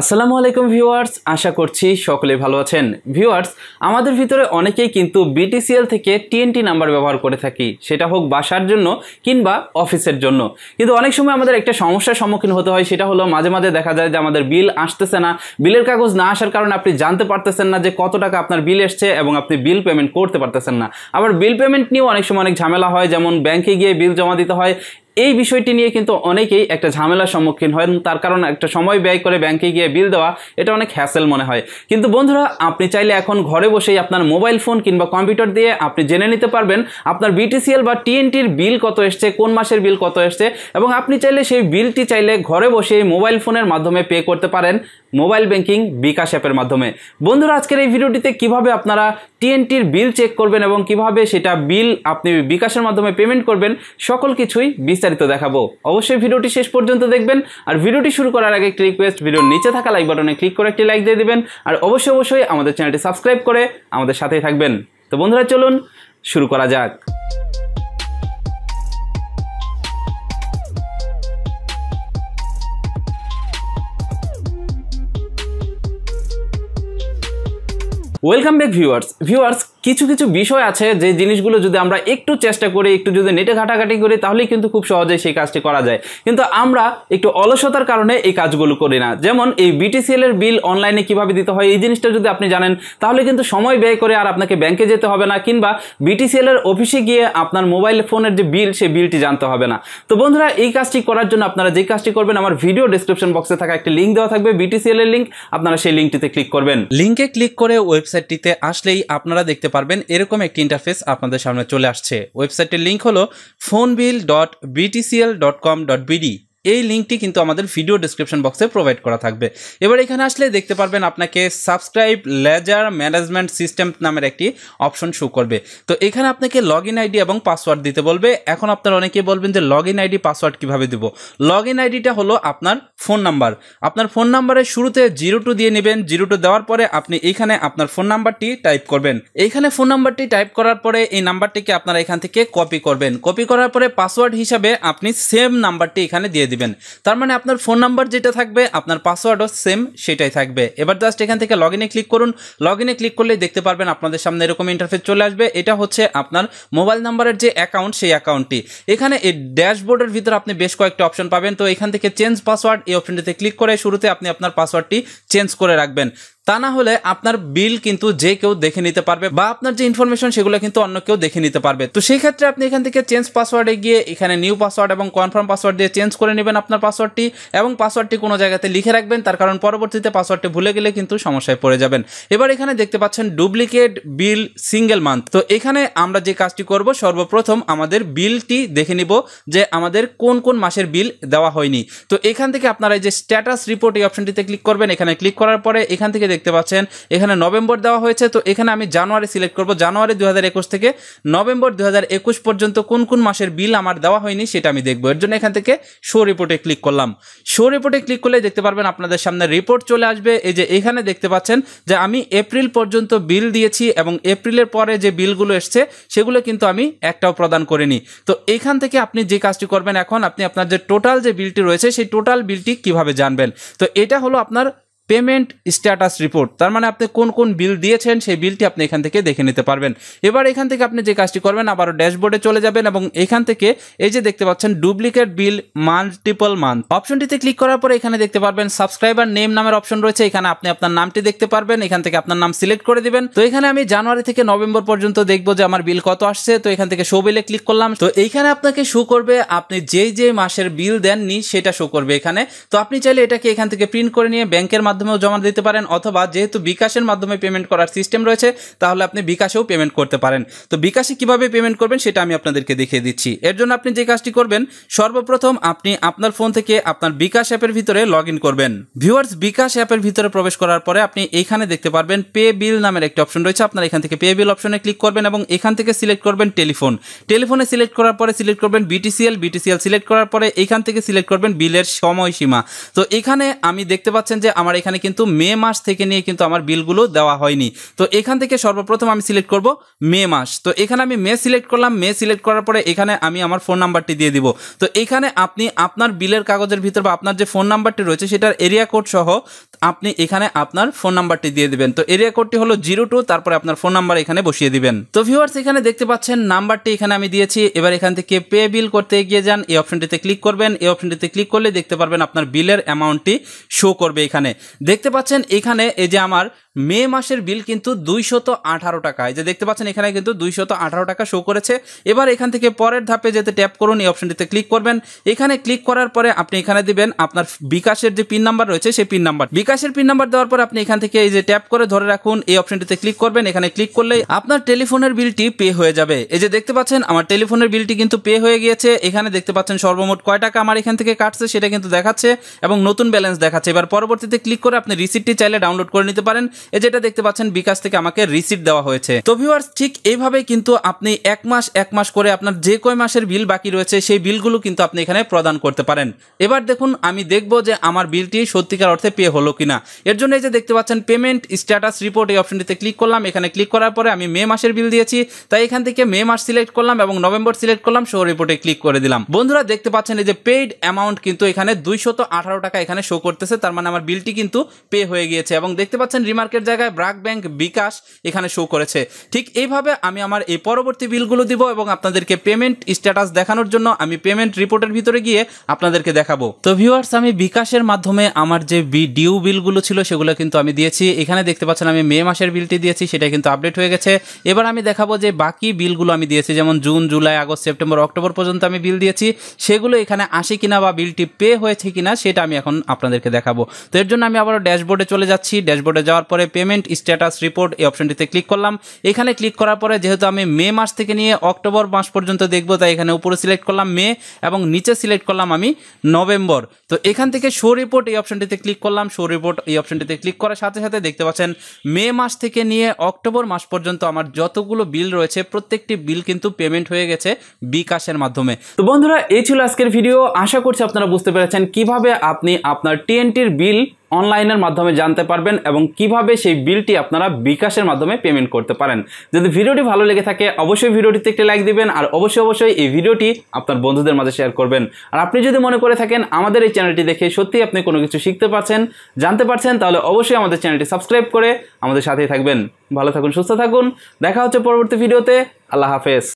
আসসালামু আলাইকুম ভিউয়ার্স আশা করছি সকলে ভালো আছেন ভিউয়ার্স আমাদের ভিতরে অনেকেই কিন্তু বিটিসিএল থেকে টিএনটি নাম্বার ব্যবহার করে থাকি সেটা হোক বাসার জন্য কিংবা অফিসের জন্য কিন্তু অনেক সময় আমাদের একটা সমস্যার সম্মুখীন হতে হয় সেটা হলো মাঝে মাঝে দেখা যায় যে আমাদের বিল আসতেছে না বিলের কাগজ না আসার কারণে আপনি জানতে পারতেছেন না যে কত টাকা আপনার বিল এসছে এবং আপনি বিল পেমেন্ট করতে পারতেছেন না আবার বিল পেমেন্ট নিয়েও অনেক সময় অনেক ঝামেলা হয় যেমন ব্যাংকে গিয়ে বিল জমা দিতে হয় এই বিষয়টি নিয়ে কিন্তু অনেকেই একটা ঝামেলার সম্মুখীন হয় তার কারণ একটা সময় ব্যয় করে ব্যাংকে গিয়ে বিল দেওয়া এটা অনেক হ্যাসেল মনে হয় কিন্তু বন্ধুরা আপনি চাইলে এখন ঘরে বসেই আপনার মোবাইল ফোন কিংবা কম্পিউটার দিয়ে আপনি জেনে নিতে পারবেন আপনার বিটিসিএল বা টিএনটির বিল কত এসছে কোন মাসের বিল কত এসছে এবং আপনি চাইলে সেই বিলটি চাইলে ঘরে বসে মোবাইল ফোনের মাধ্যমে পে করতে পারেন মোবাইল ব্যাংকিং বিকাশ অ্যাপের মাধ্যমে বন্ধুরা আজকের এই ভিডিওটিতে কিভাবে আপনারা টিএনটির বিল চেক করবেন এবং কিভাবে সেটা বিল আপনি বিকাশের মাধ্যমে পেমেন্ট করবেন সকল কিছুই বিস্তারিত দেখাবো অবশ্যই ভিডিওটি শেষ পর্যন্ত দেখবেন আর ভিডিওটি শুরু করার আগে একটি রিকোয়েস্ট ভিডিওর নিচে থাকা লাইক বাটনে ক্লিক করে একটি লাইক দিয়ে দেবেন আর অবশ্যই অবশ্যই আমাদের চ্যানেলটি সাবস্ক্রাইব করে আমাদের সাথেই থাকবেন তো বন্ধুরা চলুন শুরু করা যাক ওয়েলকাম ব্যাক ভিউয়ার্স ভিউয়ার্স কিছু কিছু বিষয় আছে যে জিনিসগুলো যদি আমরা একটু চেষ্টা করি একটু যদি নেটে ঘাটাঘাটি করি তাহলেই কিন্তু খুব সহজেই সেই কাজটি করা যায় কিন্তু আমরা একটু অলসতার কারণে এই কাজগুলো করি না যেমন এই বিটিসিএল এর বিল অনলাইনে কিভাবে দিতে হয় এই জিনিসটা যদি আপনি জানেন তাহলে কিন্তু সময় ব্যয় করে আর আপনাকে ব্যাংকে যেতে হবে না কিংবা বিটিসিএল এর অফিসে গিয়ে আপনার মোবাইল ফোনের যে বিল সেই বিলটি জানতে হবে না তো বন্ধুরা এই কাজটি করার জন্য আপনারা যে কাজটি করবেন আমার ভিডিও ডিসক্রিপশন বক্সে থাকা একটি লিঙ্ক দেওয়া থাকবে বিটিসিএল এর লিঙ্ক আপনারা সেই লিঙ্কটিতে ক্লিক করবেন লিঙ্কে ক্লিক করে ওয়েবসাইটটিতে আসলেই আপনারা দেখতে পারবেন এরকম একটি ইন্টারফেস আপনাদের সামনে চলে আসছে ওয়েবসাইটের লিঙ্ক হলো phone bill dot BTCL dot com dot BD এই লিঙ্কটি কিন্তু আমাদের ভিডিও ডিসক্রিপশন বক্সে প্রোভাইড করা থাকবে এবার এখানে আসলে দেখতে পারবেন আপনাকে সাবস্ক্রাইব লেজার ম্যানেজমেন্ট সিস্টেম নামের একটি অপশন শো করবে তো এখানে আপনাকে লগ ইন আইডি এবং পাসওয়ার্ড দিতে বলবে এখন আপনারা অনেকে বলবেন যে লগ ইন আইডি পাসওয়ার্ড কীভাবে দেবো লগ ইন আইডিটা হলো আপনার ফোন নাম্বার আপনার ফোন নাম্বারের শুরুতে জিরো টু দিয়ে নেবেন জিরো টু দেওয়ার পরে আপনি এখানে আপনার ফোন নাম্বারটি টাইপ করবেন এইখানে ফোন নাম্বারটি টাইপ করার পরে এই নাম্বারটিকে আপনারা এখান থেকে কপি করবেন কপি করার পরে পাসওয়ার্ড হিসাবে আপনি সেম নাম্বারটি এখানে দিয়ে দিবেন তার মানে আপনার ফোন নাম্বার যেটা থাকবে আপনার পাসওয়ার্ডও সেম সেটাই থাকবে এবার জাস্ট এখান থেকে লগ ইনে ক্লিক করুন লগ ইনে ক্লিক করলেই দেখতে পারবেন আপনাদের সামনে এরকম ইন্টারফেস চলে আসবে এটা হচ্ছে আপনার মোবাইল নাম্বারের যে অ্যাকাউন্ট সেই অ্যাকাউন্টটি এখানে এই ড্যাশবোর্ডের ভিতরে আপনি বেশ কয়েকটা অপশন পাবেন তো এখান থেকে চেঞ্জ পাসওয়ার্ড এই অপশনটিতে ক্লিক করে শুরুতে আপনি আপনার পাসওয়ার্ডটি চেঞ্জ করে রাখবেন তা না হলে আপনার বিল কিন্তু যে কেউ দেখে নিতে পারবে বা আপনার যে ইনফরমেশন সেগুলো কিন্তু অন্য কেউ দেখে নিতে পারবে তো সেই ক্ষেত্রে আপনি এখান থেকে চেঞ্জ পাসওয়ার্ডে গিয়ে এখানে নিউ পাসওয়ার্ড এবং কনফার্ম পাসওয়ার্ড দিয়ে চেঞ্জ করে নেবেন আপনার পাসওয়ার্ডটি এবং পাসওয়ার্ডটি কোনো জায়গাতে লিখে রাখবেন তার কারণ পরবর্তীতে পাসওয়ার্ডটি ভুলে গেলে কিন্তু সমস্যায় পড়ে যাবেন এবার এখানে দেখতে পাচ্ছেন ডুপ্লিকেট বিল সিঙ্গেল মান্থ তো এখানে আমরা যে কাজটি করব সর্বপ্রথম আমাদের বিলটি দেখে নিব যে আমাদের কোন কোন মাসের বিল দেওয়া হয়নি তো এখান থেকে আপনারা যে স্ট্যাটাস রিপোর্ট এই অপশনটিতে ক্লিক করবেন এখানে ক্লিক করার পরে এখান থেকে দেখতে পাচ্ছেন এখানে নভেম্বর দেওয়া হয়েছে তো এখানে আমি জানুয়ারি সিলেক্ট করব জানুয়ারি দু থেকে নভেম্বর দু পর্যন্ত কোন কোন মাসের বিল আমার দেওয়া হয়নি সেটা আমি দেখবো এর জন্য এখান থেকে শো রিপোর্টে ক্লিক করলাম শো রিপোর্টে ক্লিক করলে দেখতে পারবেন আপনাদের সামনে রিপোর্ট চলে আসবে এই যে এখানে দেখতে পাচ্ছেন যে আমি এপ্রিল পর্যন্ত বিল দিয়েছি এবং এপ্রিলের পরে যে বিলগুলো এসছে সেগুলো কিন্তু আমি একটাও প্রদান করিনি তো এখান থেকে আপনি যে কাজটি করবেন এখন আপনি আপনার যে টোটাল যে বিলটি রয়েছে সেই টোটাল বিলটি কিভাবে জানবেন তো এটা হলো আপনার পেমেন্ট স্ট্যাটাস রিপোর্ট তার মানে আপনি কোন কোন বিল দিয়েছেন সেই বিলটি আপনি এখান থেকে দেখে নিতে পারবেন এবার এখান থেকে আপনি যে কাজটি করবেন আবারও ড্যাশবোর্ডে চলে যাবেন এবং এখান থেকে এই যে দেখতে পাচ্ছেন ডুপ্লিকেট বিল মাল্টিপল মান্থ অপশনটিতে ক্লিক করার পরে এখানে দেখতে পারবেন সাবস্ক্রাইবার নেম নামের অপশন রয়েছে এখানে আপনি আপনার নামটি দেখতে পারবেন এখান থেকে আপনার নাম সিলেক্ট করে দিবেন তো এখানে আমি জানুয়ারি থেকে নভেম্বর পর্যন্ত দেখবো যে আমার বিল কত আসছে তো এখান থেকে শো বিলে ক্লিক করলাম তো এইখানে আপনাকে শো করবে আপনি যেই যে মাসের বিল দেননি সেটা শো করবে এখানে তো আপনি চাইলে এটাকে এখান থেকে প্রিন্ট করে নিয়ে ব্যাংকের মাধ্যমে মাধ্যমেও জমা দিতে পারেন অথবা যেহেতু বিকাশের মাধ্যমে পেমেন্ট করার সিস্টেম রয়েছে তাহলে আপনি বিকাশেও পেমেন্ট করতে পারেন তো বিকাশে কিভাবে পেমেন্ট করবেন সেটা আমি আপনাদেরকে দেখিয়ে দিচ্ছি এর জন্য আপনি যে কাজটি করবেন সর্বপ্রথম আপনি আপনার ফোন থেকে আপনার বিকাশ অ্যাপের ভিতরে লগ করবেন ভিউয়ার্স বিকাশ অ্যাপের ভিতরে প্রবেশ করার পরে আপনি এখানে দেখতে পারবেন পে বিল নামের একটি অপশন রয়েছে আপনার এখান থেকে পে বিল অপশনে ক্লিক করবেন এবং এখান থেকে সিলেক্ট করবেন টেলিফোন টেলিফোনে সিলেক্ট করার পরে সিলেক্ট করবেন বিটিসিএল বিটিসিএল সিলেক্ট করার পরে এখান থেকে সিলেক্ট করবেন বিলের সময়সীমা তো এখানে আমি দেখতে পাচ্ছেন যে আমার এখানে কিন্তু মে মাস থেকে নিয়ে কিন্তু আমার বিলগুলো দেওয়া হয়নি তো এখান থেকে সর্বপ্রথম আমি সিলেক্ট করব মে মাস তো এখানে আমি মে সিলেক্ট করলাম মে সিলেক্ট করার পরে এখানে আমি আমার ফোন নাম্বারটি দিয়ে দিব তো এখানে আপনি আপনার বিলের কাগজের ভিতর বা আপনার যে ফোন নাম্বারটি রয়েছে সেটার এরিয়া কোড সহ আপনি এখানে আপনার ফোন নাম্বারটি দিয়ে দিবেন তো এরিয়া কোডটি হলো জিরো টু তারপরে আপনার ফোন নাম্বার এখানে বসিয়ে দিবেন তো ভিউয়ার্স এখানে দেখতে পাচ্ছেন নাম্বারটি এখানে আমি দিয়েছি এবার এখান থেকে পে বিল করতে এগিয়ে যান এই অপশনটিতে ক্লিক করবেন এই অপশনটিতে ক্লিক করলে দেখতে পারবেন আপনার বিলের অ্যামাউন্টটি শো করবে এখানে দেখতে পাচ্ছেন এখানে এই যে আমার মে মাসের বিল কিন্তু দুইশত আঠারো টাকায় যে দেখতে পাচ্ছেন এখানে কিন্তু দুইশত আঠারো টাকা শো করেছে এবার এখান থেকে পরের ধাপে যেতে ট্যাপ করুন এই অপশনটিতে ক্লিক করবেন এখানে ক্লিক করার পরে আপনি এখানে দিবেন আপনার বিকাশের যে পিন নাম্বার রয়েছে সেই পিন নাম্বার বিকাশের পিন নাম্বার দেওয়ার পর আপনি এখান থেকে এই যে ট্যাপ করে ধরে রাখুন এই অপশনটিতে ক্লিক করবেন এখানে ক্লিক করলে আপনার টেলিফোনের বিলটি পে হয়ে যাবে এই যে দেখতে পাচ্ছেন আমার টেলিফোনের বিলটি কিন্তু পে হয়ে গিয়েছে এখানে দেখতে পাচ্ছেন সর্বমোট কয় টাকা আমার এখান থেকে কাটছে সেটা কিন্তু দেখাচ্ছে এবং নতুন ব্যালেন্স দেখাচ্ছে এবার পরবর্তীতে ক্লিক করে আপনি রিসিপ্টটি চাইলে ডাউনলোড করে নিতে পারেন এই যেটা দেখতে পাচ্ছেন বিকাশ থেকে আমাকে রিসিট দেওয়া হয়েছে তো ভিউয়ার্স ঠিক এইভাবে কিন্তু আপনি এক মাস এক মাস করে আপনার যে কয় মাসের বিল বাকি রয়েছে সেই বিলগুলো কিন্তু আপনি এখানে প্রদান করতে পারেন এবার দেখুন আমি দেখব যে আমার বিলটি সত্যিকার অর্থে পে হলো কিনা এর জন্য এই যে দেখতে পাচ্ছেন পেমেন্ট স্ট্যাটাস রিপোর্ট এই অপশনটিতে ক্লিক করলাম এখানে ক্লিক করার পরে আমি মে মাসের বিল দিয়েছি তাই এখান থেকে মে মাস সিলেক্ট করলাম এবং নভেম্বর সিলেক্ট করলাম শো রিপোর্টে ক্লিক করে দিলাম বন্ধুরা দেখতে পাচ্ছেন এই যে পেইড অ্যামাউন্ট কিন্তু এখানে দুইশত আঠারো টাকা এখানে শো করতেছে তার মানে আমার বিলটি কিন্তু পে হয়ে গিয়েছে এবং দেখতে পাচ্ছেন রিমার্ক পার্কের জায়গায় ব্রাক ব্যাংক বিকাশ এখানে শো করেছে ঠিক এইভাবে আমি আমার এই পরবর্তী বিলগুলো দিব এবং আপনাদেরকে পেমেন্ট স্ট্যাটাস দেখানোর জন্য আমি পেমেন্ট রিপোর্টের ভিতরে গিয়ে আপনাদেরকে দেখাবো তো ভিউয়ার্স আমি বিকাশের মাধ্যমে আমার যে ডিউ বিলগুলো ছিল সেগুলো কিন্তু আমি দিয়েছি এখানে দেখতে পাচ্ছেন আমি মে মাসের বিলটি দিয়েছি সেটা কিন্তু আপডেট হয়ে গেছে এবার আমি দেখাবো যে বাকি বিলগুলো আমি দিয়েছি যেমন June July August September October পর্যন্ত আমি বিল দিয়েছি সেগুলো এখানে আসে কিনা বা বিলটি পে হয়েছে কিনা সেটা আমি এখন আপনাদেরকে দেখাবো তো এর জন্য আমি আবার ড্যাশবোর্ডে চলে যাচ্ছি ড্যাশবোর্ডে যাওয়ার পরে তারপরে পেমেন্ট স্ট্যাটাস রিপোর্ট এই অপশনটিতে ক্লিক করলাম এখানে ক্লিক করার পরে যেহেতু আমি মে মাস থেকে নিয়ে অক্টোবর মাস পর্যন্ত দেখব তাই এখানে উপরে সিলেক্ট করলাম মে এবং নিচে সিলেক্ট করলাম আমি নভেম্বর তো এখান থেকে শো রিপোর্ট এই অপশনটিতে ক্লিক করলাম শো রিপোর্ট এই অপশনটিতে ক্লিক করার সাথে সাথে দেখতে পাচ্ছেন মে মাস থেকে নিয়ে অক্টোবর মাস পর্যন্ত আমার যতগুলো বিল রয়েছে প্রত্যেকটি বিল কিন্তু পেমেন্ট হয়ে গেছে বিকাশের মাধ্যমে তো বন্ধুরা এই ছিল আজকের ভিডিও আশা করছি আপনারা বুঝতে পেরেছেন কিভাবে আপনি আপনার টিএনটির বিল অনলাইনের মাধ্যমে জানতে পারবেন এবং কিভাবে সেই বিলটি আপনারা বিকাশের মাধ্যমে পেমেন্ট করতে পারেন যদি ভিডিওটি ভালো লেগে থাকে অবশ্যই ভিডিওটিতে একটি লাইক দিবেন আর অবশ্যই অবশ্যই এই ভিডিওটি আপনার বন্ধুদের মাঝে শেয়ার করবেন আর আপনি যদি মনে করে থাকেন আমাদের এই চ্যানেলটি দেখে সত্যি আপনি কোনো কিছু শিখতে পারছেন জানতে পারছেন তাহলে অবশ্যই আমাদের চ্যানেলটি সাবস্ক্রাইব করে আমাদের সাথেই থাকবেন ভালো থাকুন সুস্থ থাকুন দেখা হচ্ছে পরবর্তী ভিডিওতে আল্লাহ হাফেজ